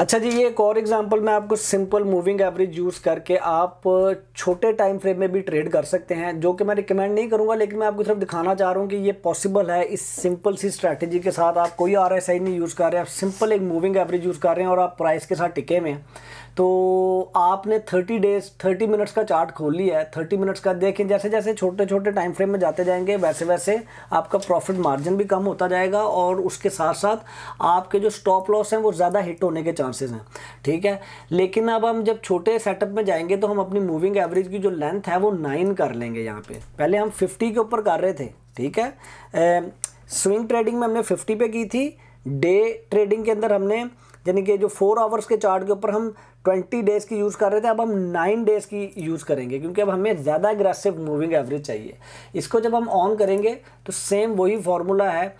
अच्छा जी ये एक और एग्जांपल मैं आपको सिंपल मूविंग एवरेज यूज़ करके आप छोटे टाइम फ्रेम में भी ट्रेड कर सकते हैं जो कि मैं रिकमेंड नहीं करूंगा लेकिन मैं आपको सिर्फ दिखाना चाह रहा हूं कि ये पॉसिबल है इस सिंपल सी स्ट्रैटेजी के साथ आप कोई आर नहीं यूज़ कर रहे हैं आप सिंपल एक मूविंग एवरेज यूज़ कर रहे हैं और आप प्राइस के साथ टिके हुए हैं तो आपने 30 डेज 30 मिनट्स का चार्ट खोल लिया है 30 मिनट्स का देखें जैसे जैसे छोटे छोटे टाइम फ्रेम में जाते जाएंगे वैसे वैसे आपका प्रॉफिट मार्जिन भी कम होता जाएगा और उसके साथ साथ आपके जो स्टॉप लॉस हैं वो ज़्यादा हिट होने के चांसेस हैं ठीक है लेकिन अब हम जब छोटे सेटअप में जाएंगे तो हम अपनी मूविंग एवरेज की जो लेंथ है वो नाइन कर लेंगे यहाँ पर पहले हम फिफ्टी के ऊपर कर रहे थे ठीक है स्विंग ट्रेडिंग में हमने फिफ्टी पे की थी डे ट्रेडिंग के अंदर हमने यानी कि जो फोर आवर्स के चार्ट के ऊपर हम ट्वेंटी डेज़ की यूज़ कर रहे थे अब हम नाइन डेज़ की यूज़ करेंगे क्योंकि अब हमें ज़्यादा एग्रेसिव मूविंग एवरेज चाहिए इसको जब हम ऑन करेंगे तो सेम वही फार्मूला है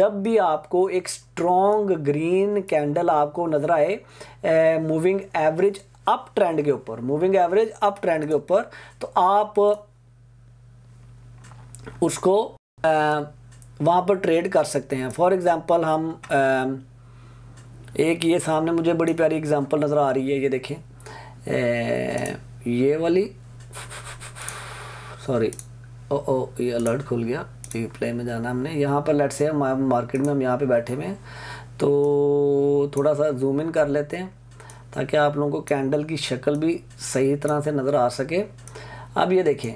जब भी आपको एक स्ट्रॉन्ग ग्रीन कैंडल आपको नज़र आए मूविंग एवरेज अप ट्रेंड के ऊपर मूविंग एवरेज अप ट्रेंड के ऊपर तो आप उसको आ, वहाँ पर ट्रेड कर सकते हैं फॉर एग्ज़ाम्पल हम आ, एक ये सामने मुझे बड़ी प्यारी एग्जांपल नज़र आ रही है ये देखें ए, ये वाली सॉरी ओ ओ ये अलर्ट खुल गया प्ले में जाना हमने यहाँ पर लेट से मार्केट में हम यहाँ पे बैठे हुए हैं तो थोड़ा सा जूम इन कर लेते हैं ताकि आप लोगों को कैंडल की शक्ल भी सही तरह से नज़र आ सके अब ये देखें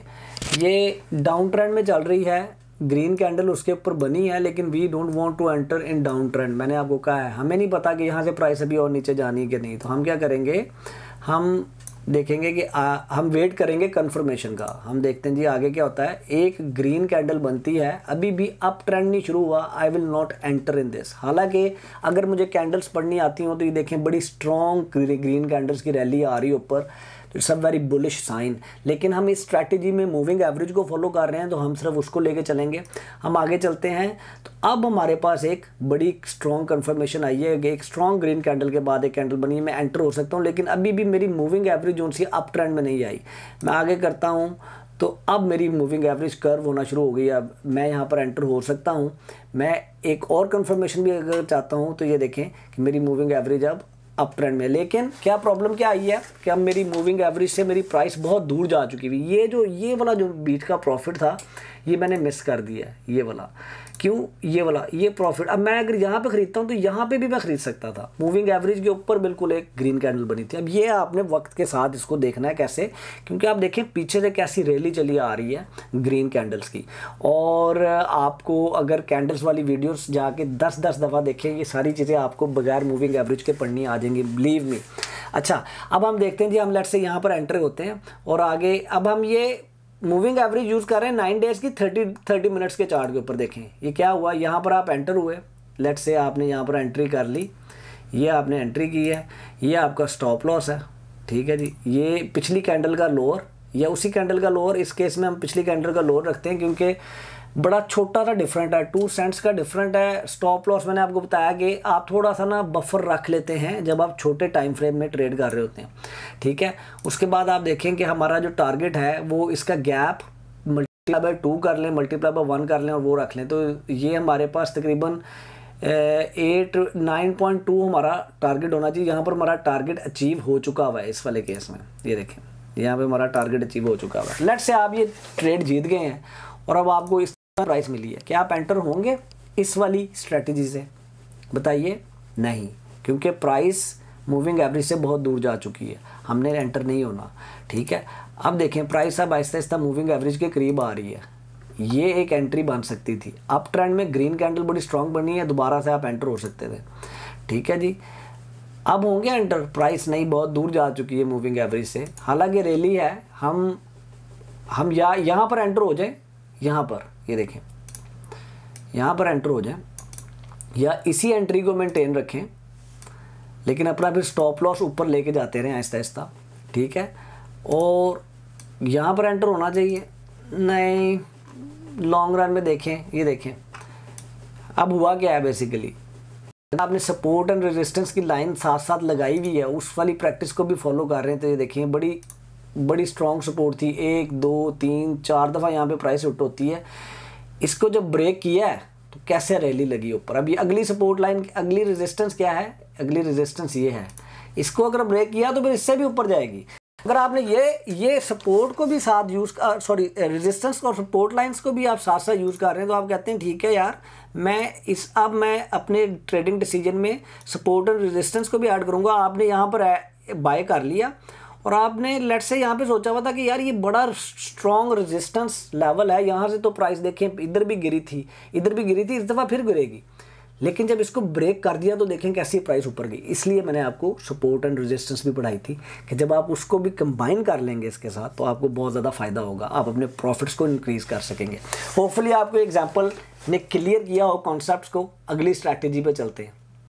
ये डाउन ट्रेंड में चल रही है ग्रीन कैंडल उसके ऊपर बनी है लेकिन we don't want to enter in down trend मैंने आपको कहा है हमें नहीं पता कि यहाँ से प्राइस अभी और नीचे जानी कि नहीं तो हम क्या करेंगे हम देखेंगे कि आ, हम वेट करेंगे कन्फर्मेशन का हम देखते हैं जी आगे क्या होता है एक ग्रीन कैंडल बनती है अभी भी अप ट्रेंड नहीं शुरू हुआ I will not enter in this हालांकि अगर मुझे कैंडल्स पढ़नी आती हों तो ये देखें बड़ी स्ट्रॉन्ग ग्रीन कैंडल्स की रैली आ रही ऊपर it's a very bullish sign लेकिन हम इस स्ट्रैटेजी में मूविंग एवरेज को फॉलो कर रहे हैं तो हम सिर्फ उसको लेके चलेंगे हम आगे चलते हैं तो अब हमारे पास एक बड़ी स्ट्रॉन्ग कन्फर्मेशन आई है कि एक स्ट्रॉन्ग ग्रीन कैंडल के बाद एक कैंडल बनी मैं एंटर हो सकता हूँ लेकिन अभी भी मेरी मूविंग एवरेज जो सी अप ट्रेंड में नहीं आई मैं आगे करता हूँ तो अब मेरी मूविंग एवरेज कर्व होना शुरू हो गई अब मैं यहाँ पर एंटर हो सकता हूँ मैं एक और कंफर्मेशन भी अगर चाहता हूँ तो ये देखें कि मेरी मूविंग एवरेज अब अप ट्रेंड में लेकिन क्या प्रॉब्लम क्या आई है कि अब मेरी मूविंग एवरेज से मेरी प्राइस बहुत दूर जा चुकी हुई ये जो ये वाला जो बीच का प्रॉफिट था ये मैंने मिस कर दिया ये वाला क्यों ये वाला ये प्रॉफिट अब मैं अगर यहाँ पे ख़रीदता हूँ तो यहाँ पे भी मैं ख़रीद सकता था मूविंग एवरेज के ऊपर बिल्कुल एक ग्रीन कैंडल बनी थी अब ये आपने वक्त के साथ इसको देखना है कैसे क्योंकि आप देखें पीछे से कैसी रैली चली आ रही है ग्रीन कैंडल्स की और आपको अगर कैंडल्स वाली वीडियोज़ जाके दस दस दफ़ा देखें ये सारी चीज़ें आपको बगैर मूविंग एवरेज के पढ़नी आ जाएंगी बिलीव में अच्छा अब हम देखते हैं जी हम लेट से यहाँ पर एंटर होते हैं और आगे अब हम ये मूविंग एवरेज यूज़ कर रहे हैं नाइन डेज की थर्टी थर्टी मिनट्स के चार्ट के ऊपर देखें ये क्या हुआ यहाँ पर आप एंटर हुए लेट्स से आपने यहाँ पर एंट्री कर ली ये आपने एंट्री की है ये आपका स्टॉप लॉस है ठीक है जी ये पिछली कैंडल का लोअर या उसी कैंडल का लोअर इस केस में हम पिछली कैंडल का लोअर रखते हैं क्योंकि बड़ा छोटा सा डिफरेंट है टू सेंट्स का डिफरेंट है स्टॉप लॉस मैंने आपको बताया कि आप थोड़ा सा ना बफर रख लेते हैं जब आप छोटे टाइम फ्रेम में ट्रेड कर रहे होते हैं ठीक है उसके बाद आप देखें कि हमारा जो टारगेट है वो इसका गैप मल्टीप्लाई बाई टू कर लें मल्टीप्लाई बाई वन कर लें और वो रख लें तो ये हमारे पास तकरीबन एट नाइन पॉइंट टू हमारा टारगेट होना चाहिए यहाँ पर हमारा टारगेट अचीव हो चुका हुआ है इस वाले केस में ये देखें यहाँ पे हमारा टारगेट अचीव हो चुका हुआ है लेट से आप ये ट्रेड जीत गए हैं और अब आपको इस प्राइस मिली है क्या आप एंटर होंगे इस वाली स्ट्रेटजी से बताइए नहीं क्योंकि प्राइस मूविंग एवरेज से बहुत दूर जा चुकी है हमने एंटर नहीं होना ठीक है अब देखें प्राइस अब आहिस्ता आहिस्ता मूविंग एवरेज के करीब आ रही है ये एक एंट्री बन सकती थी अप ट्रेंड में ग्रीन कैंडल बड़ी स्ट्रांग बनी है दोबारा से आप एंटर हो सकते थे ठीक है जी अब होंगे एंटर प्राइस नहीं बहुत दूर जा चुकी है मूविंग एवरेज से हालांकि रैली है हम हम या यहाँ पर एंटर हो जाए यहाँ पर ये देखें यहाँ पर एंटर हो जाए या इसी एंट्री को मेंटेन रखें लेकिन अपना फिर स्टॉप लॉस ऊपर लेके जाते रहें आहिस्ता आहिस्ता ठीक है और यहाँ पर एंटर होना चाहिए नहीं लॉन्ग रन में देखें ये देखें अब हुआ क्या है बेसिकली आपने सपोर्ट एंड रेजिस्टेंस की लाइन साथ साथ लगाई हुई है उस वाली प्रैक्टिस को भी फॉलो कर रहे हैं तो ये देखें बड़ी बड़ी स्ट्रॉन्ग सपोर्ट थी एक दो तीन चार दफ़ा यहाँ पे प्राइस उट होती है इसको जब ब्रेक किया है तो कैसे रैली लगी ऊपर अभी अगली सपोर्ट लाइन अगली रेजिस्टेंस क्या है अगली रेजिस्टेंस ये है इसको अगर ब्रेक किया तो फिर इससे भी ऊपर जाएगी अगर आपने ये ये सपोर्ट को भी साथ यूज़ सॉरी रेजिस्टेंस और सपोर्ट लाइंस को भी आप साथ साथ यूज़ कर रहे हैं तो आप कहते हैं ठीक है यार मैं इस अब मैं अपने ट्रेडिंग डिसीजन में सपोर्ट और रेजिस्टेंस को भी ऐड करूँगा आपने यहाँ पर बाय कर लिया और आपने लेट से यहाँ पे सोचा हुआ था कि यार ये बड़ा स्ट्रॉन्ग रेजिस्टेंस लेवल है यहाँ से तो प्राइस देखें इधर भी गिरी थी इधर भी गिरी थी इस दफ़ा फिर गिरेगी लेकिन जब इसको ब्रेक कर दिया तो देखें कैसी प्राइस ऊपर गई इसलिए मैंने आपको सपोर्ट एंड रेजिस्टेंस भी पढ़ाई थी कि जब आप उसको भी कंबाइन कर लेंगे इसके साथ तो आपको बहुत ज़्यादा फ़ायदा होगा आप अपने प्रॉफिट्स को इंक्रीज़ कर सकेंगे होपफुली आपको एग्जाम्पल ने क्लियर किया हो कॉन्सेप्ट को अगली स्ट्रैटेजी पर चलते हैं